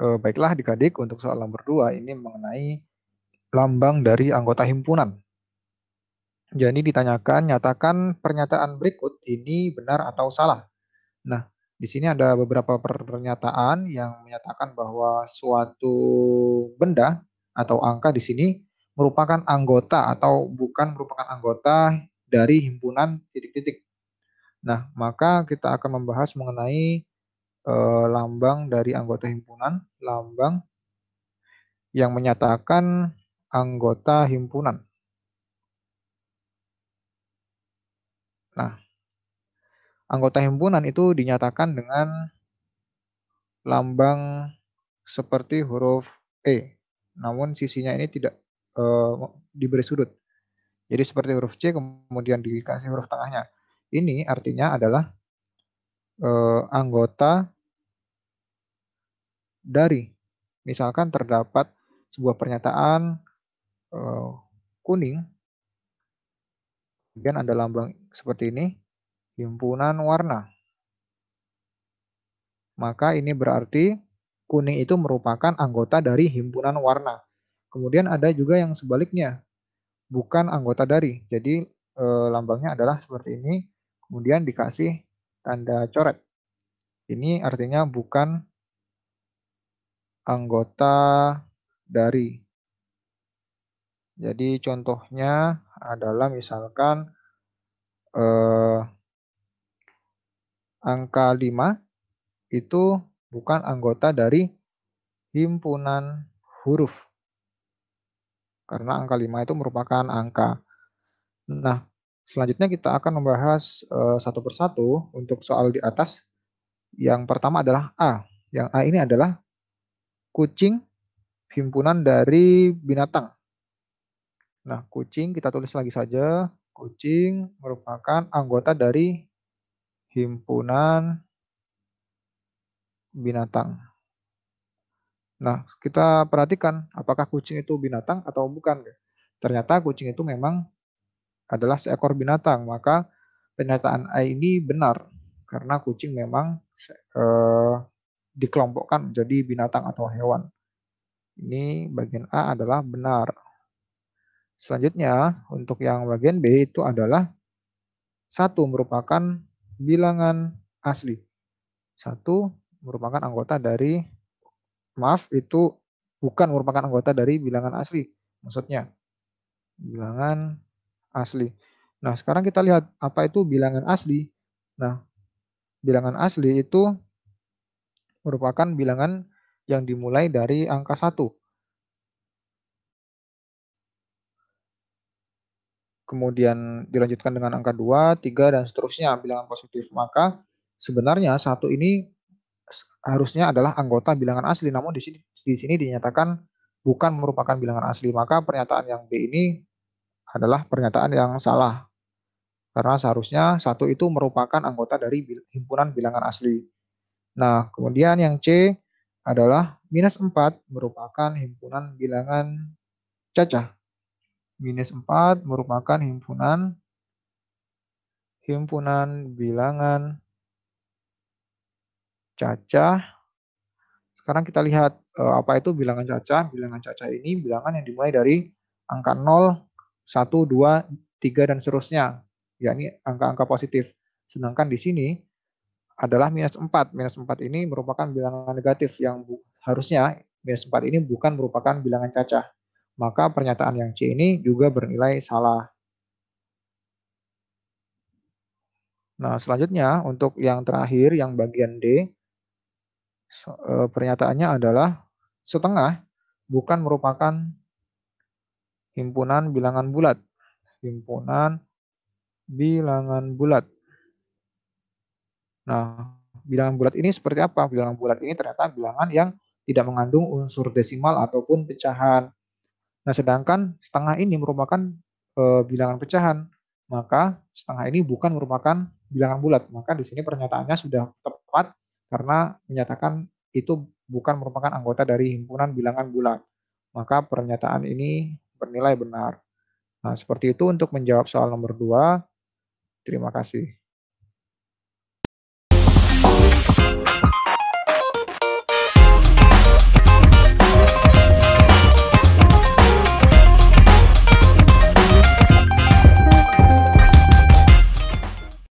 e, baiklah dikadik untuk soal nomor dua ini mengenai lambang dari anggota himpunan. Jadi ditanyakan, nyatakan pernyataan berikut ini benar atau salah. Nah, di sini ada beberapa pernyataan yang menyatakan bahwa suatu benda atau angka di sini merupakan anggota atau bukan merupakan anggota dari himpunan titik-titik. Nah, maka kita akan membahas mengenai eh, lambang dari anggota himpunan, lambang yang menyatakan anggota himpunan. Nah, anggota himpunan itu dinyatakan dengan lambang seperti huruf E, namun sisinya ini tidak eh, diberi sudut. Jadi seperti huruf C kemudian dikasih huruf tengahnya. Ini artinya adalah eh, anggota dari. Misalkan terdapat sebuah pernyataan uh, kuning, kemudian ada lambang seperti ini, himpunan warna. Maka ini berarti kuning itu merupakan anggota dari himpunan warna. Kemudian ada juga yang sebaliknya, bukan anggota dari. Jadi uh, lambangnya adalah seperti ini, kemudian dikasih tanda coret. Ini artinya bukan anggota dari. Jadi contohnya adalah misalkan eh, angka 5 itu bukan anggota dari himpunan huruf. Karena angka 5 itu merupakan angka. Nah, selanjutnya kita akan membahas eh, satu persatu untuk soal di atas. Yang pertama adalah A. Yang A ini adalah kucing himpunan dari binatang. Nah, kucing kita tulis lagi saja. Kucing merupakan anggota dari himpunan binatang. Nah, kita perhatikan apakah kucing itu binatang atau bukan. Ternyata kucing itu memang adalah seekor binatang, maka pernyataan A ini benar karena kucing memang eh, dikelompokkan menjadi binatang atau hewan. Ini bagian A adalah benar. Selanjutnya, untuk yang bagian B itu adalah satu merupakan bilangan asli. Satu merupakan anggota dari, maaf, itu bukan merupakan anggota dari bilangan asli. Maksudnya, bilangan asli. Nah, sekarang kita lihat apa itu bilangan asli. Nah, bilangan asli itu merupakan bilangan yang dimulai dari angka 1. Kemudian dilanjutkan dengan angka 2, 3, dan seterusnya bilangan positif. Maka sebenarnya satu ini harusnya adalah anggota bilangan asli, namun di sini, di sini dinyatakan bukan merupakan bilangan asli. Maka pernyataan yang B ini adalah pernyataan yang salah. Karena seharusnya satu itu merupakan anggota dari himpunan bilangan asli. Nah, kemudian yang C adalah minus 4 merupakan himpunan bilangan cacah. Minus 4 merupakan himpunan himpunan bilangan cacah. Sekarang kita lihat eh, apa itu bilangan cacah. Bilangan cacah ini bilangan yang dimulai dari angka 0, 1, 2, 3, dan seterusnya. yakni angka-angka positif. Sedangkan di sini adalah minus 4. Minus 4 ini merupakan bilangan negatif yang harusnya minus 4 ini bukan merupakan bilangan cacah. Maka pernyataan yang C ini juga bernilai salah. Nah, selanjutnya untuk yang terakhir, yang bagian D, e, pernyataannya adalah setengah bukan merupakan himpunan bilangan bulat. Himpunan bilangan bulat. Nah, bilangan bulat ini seperti apa? Bilangan bulat ini ternyata bilangan yang tidak mengandung unsur desimal ataupun pecahan. Nah, sedangkan setengah ini merupakan e, bilangan pecahan, maka setengah ini bukan merupakan bilangan bulat. Maka di sini pernyataannya sudah tepat karena menyatakan itu bukan merupakan anggota dari himpunan bilangan bulat. Maka pernyataan ini bernilai benar. Nah, seperti itu untuk menjawab soal nomor dua Terima kasih.